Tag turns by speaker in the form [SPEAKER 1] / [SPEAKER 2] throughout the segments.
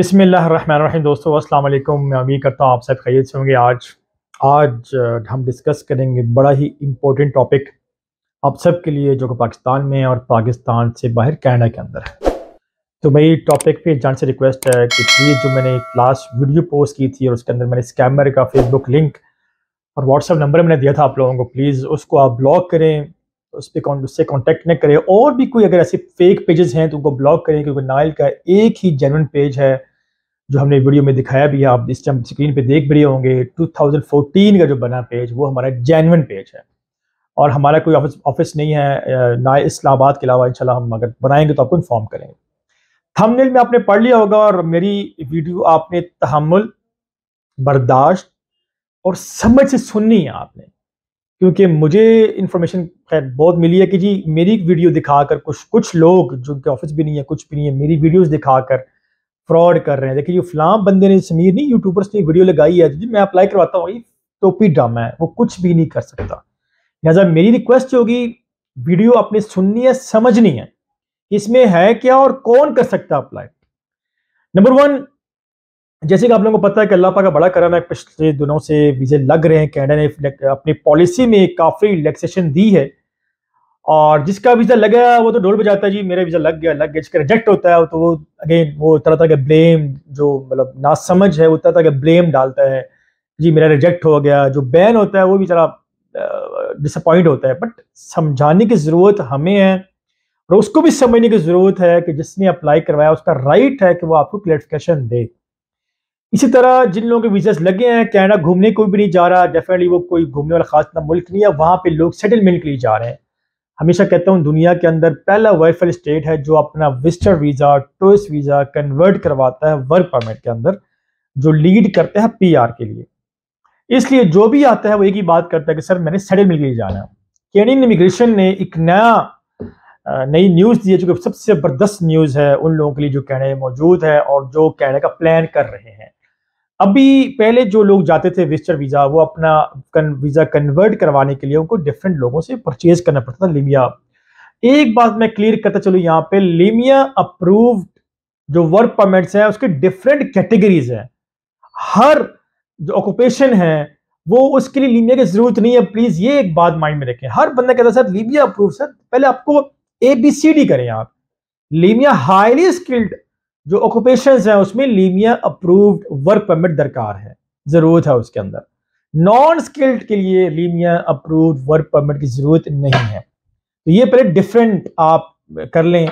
[SPEAKER 1] बिसमीम दोस्तों अस्सलाम वालेकुम मैं उम्मीद करता हूँ आप सब खैरियत से होंगे आज आज हम डिस्कस करेंगे बड़ा ही इम्पोर्टेंट टॉपिक आप सब के लिए जो कि पाकिस्तान में और पाकिस्तान से बाहर कैनेडा के अंदर है तो मेरी टॉपिक पे जान से रिक्वेस्ट है कि प्लीज़ जो मैंने एक लास्ट वीडियो पोस्ट की थी और उसके अंदर मैंने स्कैमर का फेसबुक लिंक और व्हाट्सअप नंबर मैंने दिया था आप लोगों को प्लीज़ उसको आप ब्लॉक करें उस पर उससे कॉन्टेक्ट न करें और भी कोई अगर ऐसे फेक पेजेस हैं तो उनको ब्लॉक करें क्योंकि नाइल का एक ही जेनवन पेज है जो हमने वीडियो में दिखाया भी है आप इस टाइम स्क्रीन पे देख भी रहे होंगे 2014 का जो बना पेज वो हमारा जैनवन पेज है और हमारा कोई ऑफिस ऑफिस नहीं है ना इस्लामाबाद के अलावा इंशाल्लाह हम अगर बनाएंगे तो आपको इन्फॉर्म करेंगे थंबनेल में आपने पढ़ लिया होगा और मेरी वीडियो आपने तहमुल बर्दाश्त और समझ से सुननी है आपने क्योंकि मुझे इन्फॉर्मेशन खैर बहुत मिली है कि जी मेरी वीडियो दिखाकर कुछ कुछ लोग जो कि ऑफिस भी नहीं है कुछ भी नहीं है मेरी वीडियोस दिखाकर फ्रॉड कर रहे हैं देखिए जो फलाम बंदे ने समीर नहीं यूट्यूबर्स ने वीडियो लगाई है जी मैं अप्लाई करवाता हूँ टोपी ड्रामा है वो कुछ भी नहीं कर सकता लिहाजा मेरी रिक्वेस्ट होगी वीडियो आपने सुननी है समझनी है इसमें है क्या और कौन कर सकता है अप्लाई नंबर वन जैसे कि आप लोगों को पता है कि अल्लाह पा का बड़ा करम है पिछले दिनों से वीज़े लग रहे हैं कैनेडा ने अपनी पॉलिसी में काफ़ी रिलैक्सेशन दी है और जिसका वीज़ा लगा वो तो डोल बजाता जाता है जी मेरा वीज़ा लग गया लग गया जिसका रिजेक्ट होता है तो वो अगेन वो तरह तरह का ब्लेम जो मतलब ना समझ है वो तरह तरह का ब्लेम डालता है जी मेरा रिजेक्ट हो गया जो बैन होता है वो भी जरा डिसअपॉइंट होता है बट समझाने की ज़रूरत हमें है और उसको भी समझने की ज़रूरत है कि जिसने अप्लाई करवाया उसका राइट है कि वो आपको क्लैरिफिकेशन दे इसी तरह जिन लोगों के वीजा लगे हैं कैनेडा घूमने कोई भी नहीं जा रहा डेफिनेटली वो कोई घूमने वाला खास ना मुल्क नहीं है वहाँ पर लोग सेटलमेंट के लिए जा रहे हैं हमेशा कहता हूँ दुनिया के अंदर पहला वेलफेयर स्टेट है जो अपना visitor visa tourist visa convert करवाता है वर्क परमिट के अंदर जो लीड करते हैं पी के लिए इसलिए जो भी आता है वो एक ही बात करता है कि सर मैंने मिल के जाना है कैनेडियन इमिग्रेशन ने एक नया नई न्यूज़ दी है जो कि सबसे ज़बरदस्त न्यूज़ है उन लोगों के लिए जो कैनेडा मौजूद है और जो कैनेडा का प्लान कर रहे हैं अभी पहले जो लोग जाते थे विस्टर वीज़ा वो अपना कन, वीज़ा कन्वर्ट करवाने के लिए उनको डिफरेंट लोगों से परचेज करना पड़ता था लीमिया एक बात मैं क्लियर करता चलूँ यहाँ पे लीमिया अप्रूव्ड जो वर्क परमिट्स हैं उसके डिफरेंट कैटेगरीज हैं हर जो ऑक्यूपेशन है वो उसके लिए लीमिया की जरूरत नहीं है प्लीज ये एक बात माइंड में रखें हर बंदा कहता है सर लीमिया अप्रूव सर पहले आपको ए बी सी डी करें आप लीमिया हाईली स्किल्ड जो ऑक्यूपेशन है उसमें लीमिया अप्रूव्ड वर्क परमिट दरकार है ज़रूरत है उसके अंदर नॉन स्किल्ड के लिए लीमिया अप्रूव्ड वर्क परमिट की ज़रूरत नहीं है तो ये पहले डिफरेंट आप कर लें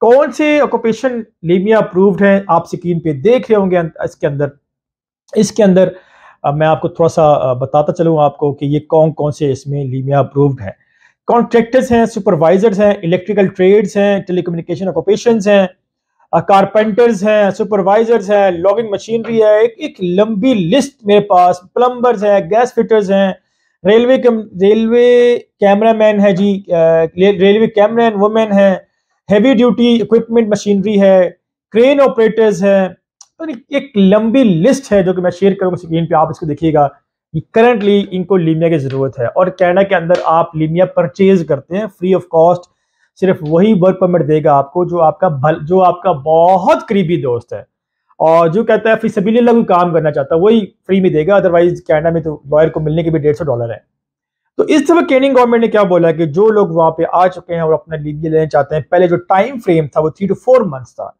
[SPEAKER 1] कौन से ऑक्यूपेशन लीमिया अप्रूव्ड हैं आप स्क्रीन पे देख रहे होंगे इसके अंदर इसके अंदर मैं आपको थोड़ा सा बताता चलूँ आपको कि ये कौन कौन से इसमें लीमिया अप्रूव्ड हैं कॉन्ट्रेक्टर्स हैं सुपरवाइजर्स हैं इलेक्ट्रिकल ट्रेड्स हैं टेलीकम्युनिकेशन ऑक्यूपेशन हैं कारपेंटर्स हैं सुपरवाइजर्स हैं लॉगिंग मशीनरी है एक एक लंबी लिस्ट मेरे पास प्लम्बर्स हैं गैस फिटर्स हैं रेलवे रेलवे कैमरामैन है जी रेलवे कैमरामैन वुमेन है हैवी ड्यूटी इक्विपमेंट मशीनरी है क्रेन ऑपरेटर्स हैं तो एक लंबी लिस्ट है जो कि मैं शेयर करूँगा स्क्रीन पे आप इसको देखिएगा करंटली इनको लीमिया की ज़रूरत है और कैनेडा के अंदर आप लीमिया परचेज करते हैं फ्री ऑफ कॉस्ट सिर्फ वही वर्क परमिट देगा आपको जो आपका भल जो आपका बहुत करीबी दोस्त है और जो कहता है फिर सभी लिए कोई काम करना चाहता है वही फ्री में देगा अदरवाइज कैनेडा में तो लॉयर को मिलने के भी डेढ़ सौ डॉलर है तो इस समय कैनिंग गवर्नमेंट ने क्या बोला कि जो लोग वहाँ पे आ चुके हैं और अपना लीव लेना चाहते हैं पहले जो टाइम फ्रेम था वो थ्री टू फोर मंथ्स था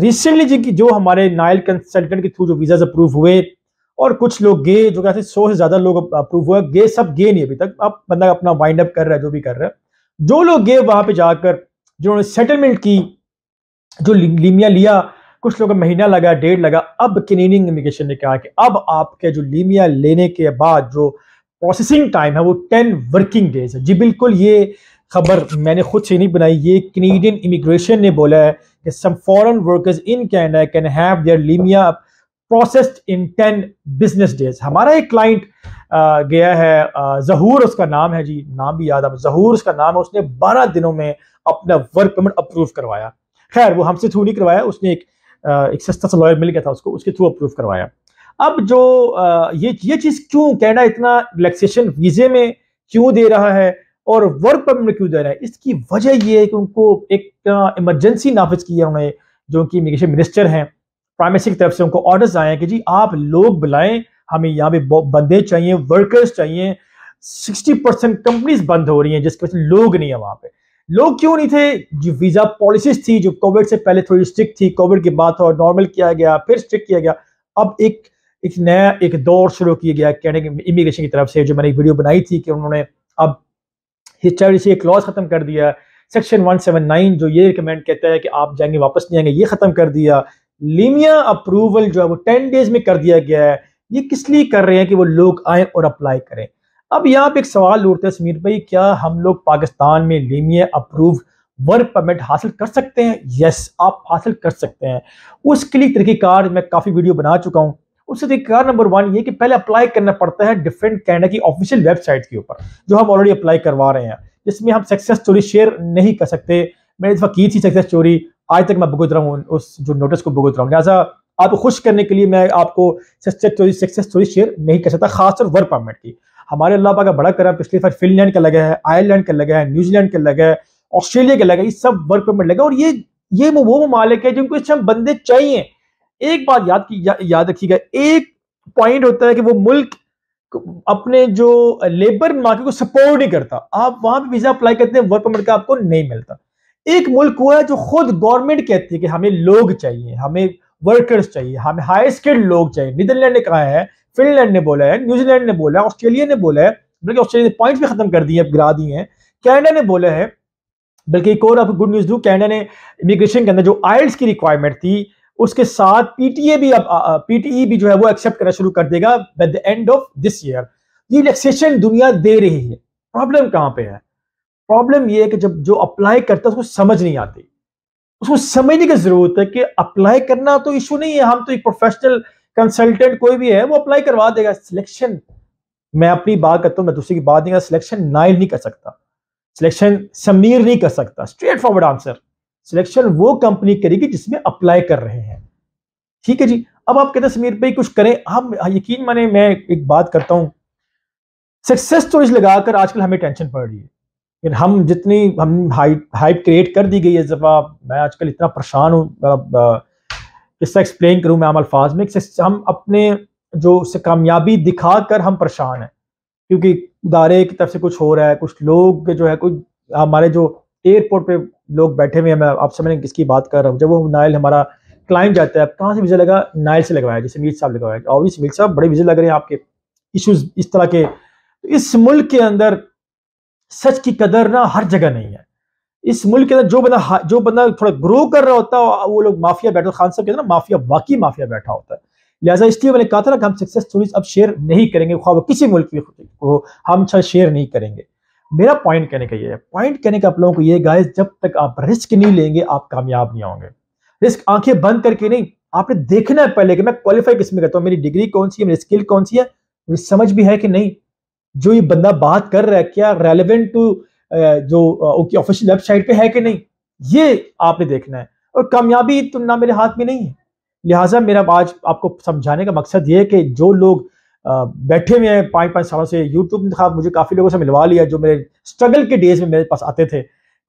[SPEAKER 1] रिसेंटली जिनकी जो हमारे नायल कंसल्टेंट के थ्रू जो वीज़ाज अप्रूव हुए और कुछ लोग गए जो कहते हैं सौ से ज़्यादा लोग अप्रूव हुआ गए सब गए नहीं अभी तक अब बंदा अपना वाइंड अप कर रहा है जो भी कर रहा है जो लोग गए वहां पे जाकर जिन्होंने सेटलमेंट की जो लीमिया लिया कुछ लोगों का महीना लगा डेढ़ लगा अब कैनेडियन इमिग्रेशन ने कहा कि अब आपके जो लीमिया लेने के बाद जो प्रोसेसिंग टाइम है वो टेन वर्किंग डेज है जी बिल्कुल ये खबर मैंने खुद से नहीं बनाई ये कैनेडियन इमिग्रेशन ने बोला है कि some foreign workers in Canada can have their LMIA processed in ten business days हमारा एक क्लाइंट गया है जहूर उसका नाम है जी नाम भी याद आप जहूर उसका नाम है उसने बारह दिनों में अपना वर्क परमिट अप्रूव करवाया खैर वो हमसे थ्रू नहीं करवाया उसने एक एक सस्ता सा लॉयर मिल गया था उसको उसके थ्रू अप्रूव करवाया अब जो ये ये चीज़ क्यों कैनेडा इतना रिलैक्सेशन वीज़े में क्यों दे रहा है और वर्क परमिट क्यों दे रहा है इसकी वजह यह है कि उनको एक इमरजेंसी नाफिज की है उन्होंने जो कि इमिग्रेशन मिनिस्टर हैं प्राइम मिनिस्टर की तरफ से उनको ऑर्डर्स आए हैं कि जी आप लोग बुलाएं हमें यहाँ पे बंदे चाहिए वर्कर्स चाहिए 60 परसेंट कंपनीज बंद हो रही हैं जिसकी वजह से लोग नहीं है वहाँ पे लोग क्यों नहीं थे जो वीज़ा पॉलिसीज थी जो कोविड से पहले थोड़ी स्ट्रिक्ट थी कोविड के बाद थोड़ा नॉर्मल किया गया फिर स्ट्रिक्ट किया गया अब एक एक नया एक दौर शुरू किया गया कहने के इमिग्रेशन की तरफ से जो मैंने एक वीडियो बनाई थी कि उन्होंने अब हिस्टाइसी क्लॉज खत्म कर दिया सेक्शन 179 जो ये रिकमेंड कहता है कि आप जाएंगे वापस नहीं आएंगे ये खत्म कर दिया लीमिया अप्रूवल जो है वो टेन डेज में कर दिया गया है ये किस लिए कर रहे हैं कि वो लोग आए और अप्लाई करें अब यहाँ पे एक सवाल उठता है समीर भाई क्या हम लोग पाकिस्तान में लीमिया अप्रूव वर्क परमिट हासिल कर सकते हैं यस आप हासिल कर सकते हैं उसके लिए तरीक़ेकार मैं काफ़ी वीडियो बना चुका हूँ उससे तरीक़ेकार नंबर वन ये कि पहले अप्लाई करना पड़ता है डिफरेंट कैनेडा की ऑफिशियल वेबसाइट के ऊपर जो हम ऑलरेडी अप्लाई करवा रहे हैं जिसमें हम सक्सेस स्टोरी शेयर नहीं कर सकते मैंने इस वक्त की थी सक्सेस स्टोरी आज तक मैं भुगत रहा हूँ उस जो नोटिस को भुगत रहा हूँ लिहाजा आपको खुश करने के लिए मैं आपको सक्सेस स्टोरी शेयर नहीं कर सकता खासतौर वर्क परमिट की हमारे अल्लाह पाक का बड़ा करा पिछली बार फिनलैंड का लगा है आयरलैंड का लगा है न्यूजीलैंड का लगा है ऑस्ट्रेलिया का लगा है ये सब वर्क परमिट लगा और ये ये वो ममालिक है जिनको इस बंदे चाहिए एक बात याद की या, याद रखिएगा एक पॉइंट होता है कि वो मुल्क अपने जो लेबर मार्केट को सपोर्ट नहीं करता आप वहां पे वीजा अप्लाई करते हैं वर्क परमिट का आपको नहीं मिलता एक मुल्क वो है जो खुद गवर्नमेंट कहती है कि हमें लोग चाहिए हमें वर्कर्स चाहिए हमें हाई स्किल्ड लोग चाहिए नीदरलैंड ने कहा है फिनलैंड ने बोला है न्यूजीलैंड ने बोला है ऑस्ट्रेलिया ने बोला है बल्कि ऑस्ट्रेलिया ने पॉइंट भी खत्म कर दिए अब गिरा दिए हैं कैनेडा ने बोला है बल्कि एक और आप गुड न्यूज़ दू कैनेडा ने इमिग्रेशन के अंदर जो आइल्स की रिक्वायरमेंट थी उसके साथ पीटीए e भी अब पीटीई e भी जो है वो एक्सेप्ट करना शुरू कर देगा at the end of this year ये रिलैक्सेशन दुनिया दे रही है प्रॉब्लम कहाँ पे है प्रॉब्लम ये है कि जब जो अप्लाई करता है उसको समझ नहीं आती उसको समझने की जरूरत है कि अप्लाई करना तो इशू नहीं है हम तो एक प्रोफेशनल कंसल्टेंट कोई भी है वो अप्लाई करवा देगा सिलेक्शन मैं अपनी बात करता हूँ मैं दूसरी की बात नहीं कर सिलेक्शन नाइल नहीं कर सकता सिलेक्शन समीर नहीं कर सकता स्ट्रेट फॉरवर्ड आंसर सिलेक्शन वो कंपनी करेगी जिसमें अप्लाई कर रहे हैं ठीक है जी अब आप कहते हैं समीर भाई कुछ करें हम यकीन माने मैं एक बात करता हूँ सक्सेस स्टोरीज लगाकर आजकल हमें टेंशन पड़ रही है लेकिन हम जितनी हम हाइप हाइप क्रिएट कर दी गई है आप मैं आजकल इतना परेशान हूँ इससे एक्सप्लेन करूँ मैं हम अल्फाज में हम अपने जो उससे कामयाबी दिखा कर हम परेशान हैं क्योंकि इदारे की तरफ से कुछ हो रहा है कुछ लोग जो है कुछ हमारे जो एयरपोर्ट पे लोग बैठे हुए हैं मैं आप समझ किसकी बात कर रहा हूँ जब वो नायल हमारा क्लाइंट जाता है कहाँ से वीज़ा लगा नायल से लगवाया जैसे मीर साहब लगवाया और मीर साहब बड़े विजय लग रहे हैं आपके इशूज़ इस तरह के तो इस मुल्क के अंदर सच की कदर ना हर जगह नहीं है इस मुल्क के अंदर जो बंदा जो बंदा थोड़ा ग्रो कर रहा होता है वो लोग माफिया बैठा खान साहब के ना माफिया वाकई माफिया बैठा होता है लिहाजा इसलिए मैंने कहा था ना कि हम सक्सेस स्टोरीज अब शेयर नहीं करेंगे ख्वाब किसी मुल्क की को हम शेयर नहीं करेंगे मेरा पॉइंट कहने का ये है पॉइंट कहने का आप लोगों को ये गाय जब तक आप रिस्क नहीं लेंगे आप कामयाब नहीं होंगे रिस्क आंखें बंद करके नहीं आपने देखना है पहले कि मैं क्वालिफाई किसमें करता हूँ मेरी डिग्री कौन सी है मेरी स्किल कौन सी है मुझे समझ भी है कि नहीं जो ये बंदा बात कर रहा है क्या रेलिवेंट टू जो ऑफिशियल वेबसाइट पे है कि नहीं ये आपने देखना है और कामयाबी तो ना मेरे हाथ में नहीं है लिहाजा मेरा आज आपको समझाने का मकसद ये है कि जो लोग बैठे हुए हैं पाँच पाँच सालों से यूट्यूब ने मुझे काफ़ी लोगों से मिलवा लिया जो मेरे स्ट्रगल के डेज में मेरे पास आते थे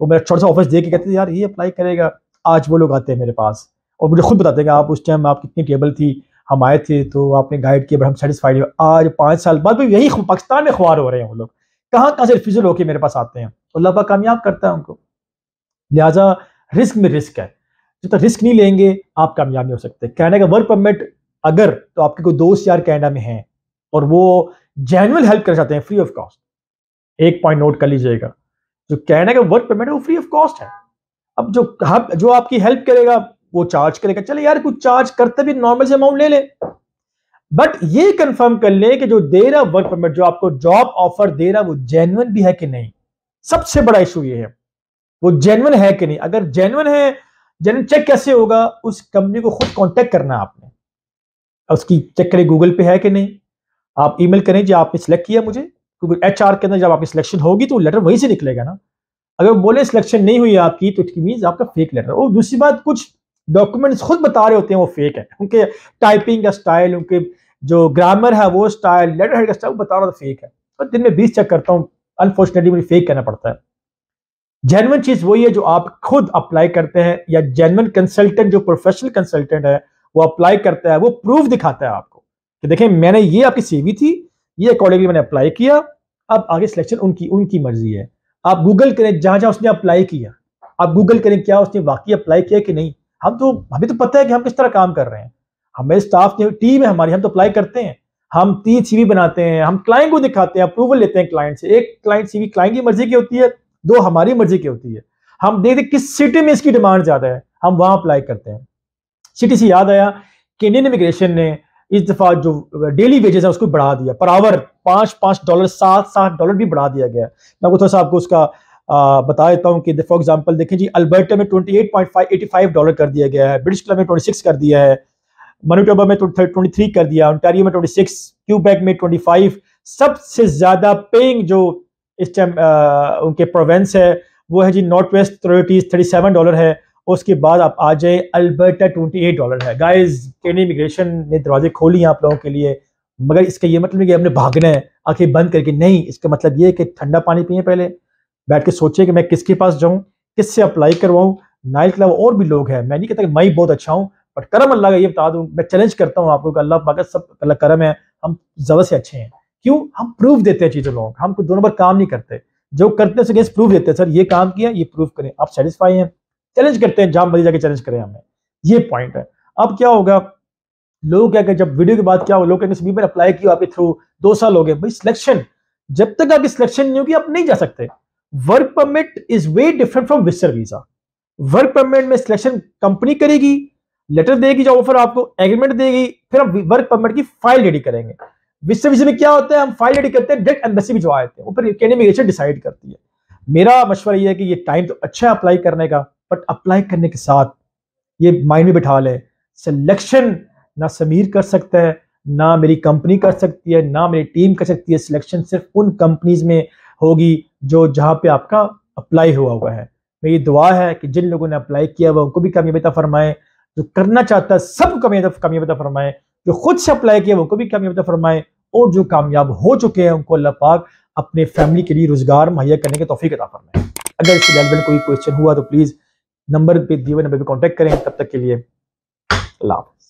[SPEAKER 1] वो मेरा छोटा सा ऑफिस देख के कहते थे यार ये अप्लाई करेगा आज वो लोग आते हैं मेरे पास और मुझे खुद बताते हैं कि आप उस टाइम आप कितनी टेबल थी हम आए थे तो आपने गाइड किया बट हम सेटिस्फाइड आज पाँच साल बाद भी यही पाकिस्तान में ख्वार हो रहे हैं वो लोग कहाँ कहाँ से रिफ्यूज़ल होकर मेरे पास आते हैं अल्लाह पाक कामयाब करता है उनको लिहाजा रिस्क में रिस्क है जब तक रिस्क नहीं लेंगे आप कामयाब नहीं हो सकते कैनेडा का वर्क परमिट अगर तो आपके कोई दोस्त यार कैनेडा में हैं और वो जेनुअल हेल्प करना चाहते हैं फ्री ऑफ कॉस्ट एक पॉइंट नोट कर लीजिएगा जो कैनेडा का वर्क परमिट है वो फ्री ऑफ कॉस्ट है अब जो हाँ, जो आपकी हेल्प करेगा वो चार्ज करेगा चले यार कुछ चार्ज करते भी नॉर्मल से अमाउंट ले ले बट ये कंफर्म कर ले कि जो दे रहा वर्क परमिट जो आपको जॉब ऑफर दे रहा वो जेनुअन भी है कि नहीं सबसे बड़ा इशू ये है वो जेनुअन है कि नहीं अगर जेनुअन है जेन्युन चेक कैसे होगा उस कंपनी को खुद कॉन्टेक्ट करना आपने उसकी चेक करें गूगल पे है कि नहीं आप ईमेल करें जो आपने सिलेक्ट किया मुझे क्योंकि एच के अंदर जब आपकी सिलेक्शन होगी तो लेटर वहीं से निकलेगा ना अगर बोले सिलेक्शन नहीं हुई आपकी तो इट मीन आपका फेक लेटर और दूसरी बात कुछ डॉक्यूमेंट्स खुद बता रहे होते हैं वो फेक है उनके टाइपिंग का स्टाइल उनके जो ग्रामर है वो स्टाइल लेटर हेड का स्टाइल बता रहा था फेक है और दिन में बीस चेक करता हूँ अनफॉर्चुनेटली मुझे फेक कहना पड़ता है जेनवन चीज वही है जो आप खुद अप्लाई करते हैं या जेनवन कंसल्टेंट जो प्रोफेशनल कंसल्टेंट है वो अप्लाई करता है वो प्रूफ दिखाता है आपको कि देखें मैंने ये आपकी सीवी थी ये अकॉर्डिंगली मैंने अप्लाई किया अब आगे सिलेक्शन उनकी उनकी मर्जी है आप गूगल करें जहां जहां उसने अप्लाई किया आप गूगल करें क्या उसने वाकई अप्लाई किया कि नहीं हम तो हमें तो पता है कि हम किस तरह काम कर रहे हैं हमें स्टाफ की टीम है हमारी हम तो अप्लाई करते हैं हम तीन सीवी बनाते हैं हम क्लाइंट को दिखाते हैं अप्रूवल लेते हैं क्लाइंट से एक क्लाइंट सीवी क्लाइंट की मर्जी की होती है दो हमारी मर्जी की होती है हम देखते किस सिटी में इसकी डिमांड ज़्यादा है हम वहां अप्लाई करते हैं सिटी से याद आया कि इंडियन इमिग्रेशन ने इस दफ़ा जो डेली वेजेस है उसको बढ़ा दिया पर आवर पांच पांच डॉलर सात सात डॉलर भी बढ़ा दिया गया मैं थोड़ा सा आपको उसका बता देता हूँ कि फॉर एग्जाम्पल देखें जी अल्बर्टा में 28.85 डॉलर कर दिया गया है ब्रिटिश क्लब में 26 कर दिया है मनोटोबा में ट्वेंटी थ्री कर दिया ऑन्टारियो में ट्वेंटी 26 क्यूबेक में ट्वेंटी फाइव सबसे ज़्यादा पेइंग जो इस टाइम उनके प्रोवेंस है वो है जी north west territories thirty seven dollar है उसके बाद आप आ जाए अल्बर्टा ट्वेंटी एट डॉलर है गाइज कैनेडियन इमिग्रेशन ने दरवाजे खोल लिए आप लोगों के लिए मगर इसका ये मतलब नहीं कि हमने भागना है आंखें बंद करके नहीं इसका मतलब ये है कि ठंडा पानी पिए पहले बैठ के सोचे कि मैं किसके पास जाऊँ किससे अप्लाई करवाऊँ नाइल क्लब और भी लोग हैं मैं नहीं कहता कि मैं बहुत अच्छा हूँ बट करम अल्लाह का ये बता दूँ मैं चैलेंज करता हूँ आपको अल्लाह पाकर सब अल्लाह करम है हम ज़्यादा से अच्छे हैं क्यों हम प्रूफ देते हैं चीज़ों लोगों को हम दोनों पर काम नहीं करते जो करते हैं सर प्रूफ देते हैं सर ये काम किया ये प्रूफ करें आप सेटिस्फाई हैं चैलेंज करते हैं जहाँ मरीज जाके चैलेंज करें हमें ये पॉइंट है अब क्या होगा लोग क्या जब वीडियो के बाद क्या हो लोग कहेंगे सभी पर अप्लाई किया आपके थ्रू दो साल हो गए भाई सिलेक्शन जब तक आपकी सिलेक्शन नहीं होगी आप नहीं जा सकते work permit is way different from visitor visa work permit में सिलेक्शन कंपनी करेगी लेटर देगी जॉब ऑफर आपको एग्रीमेंट देगी फिर हम वर्क परमिट की फाइल रेडी करेंगे विस्टर वीजा में क्या होता है हम फाइल रेडी करते हैं डेट एम्बेसी भी जो आते हैं ऊपर इमिग्रेशन डिसाइड करती है मेरा मशवरा यह है कि ये टाइम तो अच्छा है अप्लाई करने का बट अप्लाई करने के साथ ये माइंड में बिठा लें सिलेक्शन ना समीर कर सकता है ना मेरी कंपनी कर सकती है ना मेरी टीम कर सकती है सिलेक्शन सिर्फ उन कंपनीज में होगी जो जहाँ पे आपका अप्लाई हुआ हुआ है मेरी तो दुआ है कि जिन लोगों ने अप्लाई किया हुआ उनको भी कामयाबीता फरमाए जो करना चाहता है सब कामयाब कामयाबी फरमाए जो खुद से अप्लाई किया उनको भी कामयाब फरमाए और जो कामयाब हो चुके हैं उनको अल्लाह पाक अपने फैमिली के लिए रोजगार मुहैया करने के तोफ़ी अदा फरमाए अगर इससे रिलेवेंट कोई क्वेश्चन हुआ तो प्लीज़ नंबर पे दिए हुए नंबर पर कॉन्टेक्ट करें तब तक के लिए अल्लाह